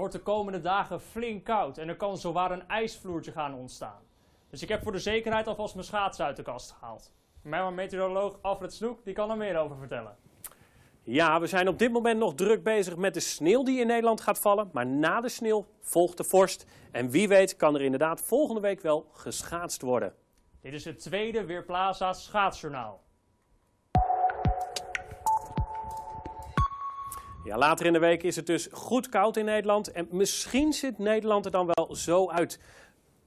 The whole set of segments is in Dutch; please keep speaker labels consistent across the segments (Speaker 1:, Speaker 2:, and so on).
Speaker 1: wordt de komende dagen flink koud en er kan zowaar een ijsvloertje gaan ontstaan. Dus ik heb voor de zekerheid alvast mijn schaatsen uit de kast gehaald. Mijn meteoroloog Alfred Snoek die kan er meer over vertellen.
Speaker 2: Ja, we zijn op dit moment nog druk bezig met de sneeuw die in Nederland gaat vallen. Maar na de sneeuw volgt de vorst. En wie weet kan er inderdaad volgende week wel geschaatst worden.
Speaker 1: Dit is het tweede Weerplaza Schaatsjournaal.
Speaker 2: Ja, later in de week is het dus goed koud in Nederland en misschien ziet Nederland er dan wel zo uit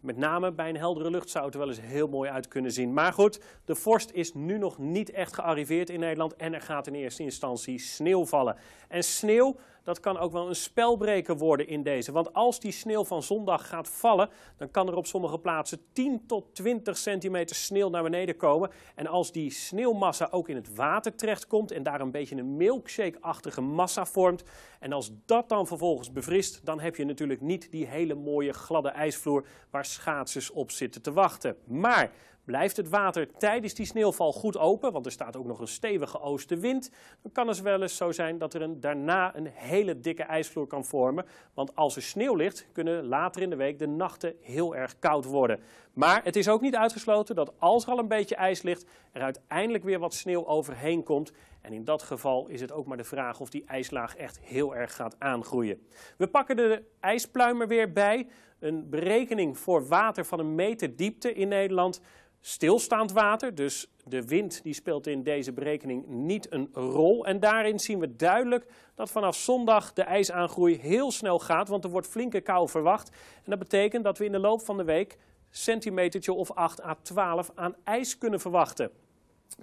Speaker 2: met name bij een heldere lucht zou het er wel eens heel mooi uit kunnen zien. Maar goed, de vorst is nu nog niet echt gearriveerd in Nederland en er gaat in eerste instantie sneeuw vallen. En sneeuw, dat kan ook wel een spelbreker worden in deze. Want als die sneeuw van zondag gaat vallen, dan kan er op sommige plaatsen 10 tot 20 centimeter sneeuw naar beneden komen. En als die sneeuwmassa ook in het water terechtkomt en daar een beetje een milkshake-achtige massa vormt. En als dat dan vervolgens bevriest, dan heb je natuurlijk niet die hele mooie gladde ijsvloer waar schaatsers op zitten te wachten. Maar Blijft het water tijdens die sneeuwval goed open, want er staat ook nog een stevige oostenwind, dan kan het wel eens zo zijn dat er een, daarna een hele dikke ijsvloer kan vormen. Want als er sneeuw ligt, kunnen later in de week de nachten heel erg koud worden. Maar het is ook niet uitgesloten dat als er al een beetje ijs ligt, er uiteindelijk weer wat sneeuw overheen komt. En in dat geval is het ook maar de vraag of die ijslaag echt heel erg gaat aangroeien. We pakken de ijspluimer weer bij. Een berekening voor water van een meter diepte in Nederland stilstaand water. Dus de wind die speelt in deze berekening niet een rol. En daarin zien we duidelijk dat vanaf zondag de ijsaangroei heel snel gaat, want er wordt flinke kou verwacht. En dat betekent dat we in de loop van de week centimetertje of 8 à 12 aan ijs kunnen verwachten.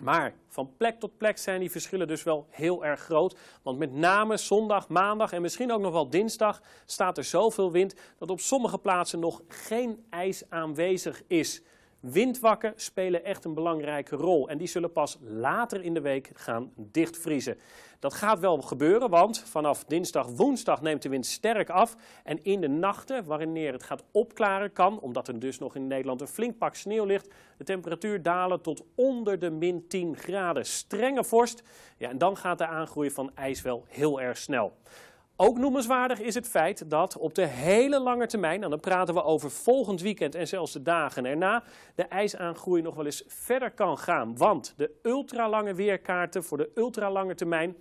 Speaker 2: Maar van plek tot plek zijn die verschillen dus wel heel erg groot. Want met name zondag, maandag en misschien ook nog wel dinsdag staat er zoveel wind dat op sommige plaatsen nog geen ijs aanwezig is. Windwakken spelen echt een belangrijke rol en die zullen pas later in de week gaan dichtvriezen. Dat gaat wel gebeuren, want vanaf dinsdag woensdag neemt de wind sterk af en in de nachten wanneer het gaat opklaren kan, omdat er dus nog in Nederland een flink pak sneeuw ligt, de temperatuur dalen tot onder de min 10 graden. Strenge vorst, ja, en dan gaat de aangroei van ijs wel heel erg snel. Ook noemenswaardig is het feit dat op de hele lange termijn, en dan praten we over volgend weekend en zelfs de dagen erna, de ijsaangroei nog wel eens verder kan gaan. Want de ultralange weerkaarten voor de ultralange termijn,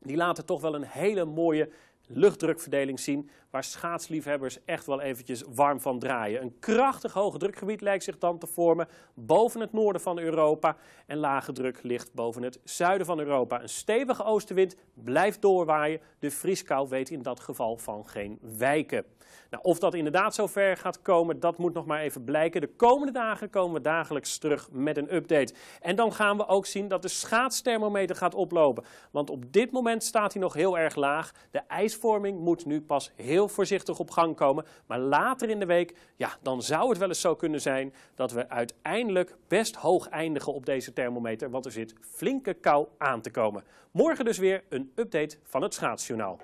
Speaker 2: die laten toch wel een hele mooie luchtdrukverdeling zien waar schaatsliefhebbers echt wel eventjes warm van draaien. Een krachtig hoge drukgebied lijkt zich dan te vormen boven het noorden van Europa en lage druk ligt boven het zuiden van Europa. Een stevige oostenwind blijft doorwaaien. De vrieskou weet in dat geval van geen wijken. Nou, of dat inderdaad zo ver gaat komen, dat moet nog maar even blijken. De komende dagen komen we dagelijks terug met een update. En dan gaan we ook zien dat de schaatsthermometer gaat oplopen. Want op dit moment staat hij nog heel erg laag. De ijsvorming moet nu pas heel voorzichtig op gang komen. Maar later in de week, ja, dan zou het wel eens zo kunnen zijn dat we uiteindelijk best hoog eindigen op deze thermometer. Want er zit flinke kou aan te komen. Morgen dus weer een update van het schaatsjournaal.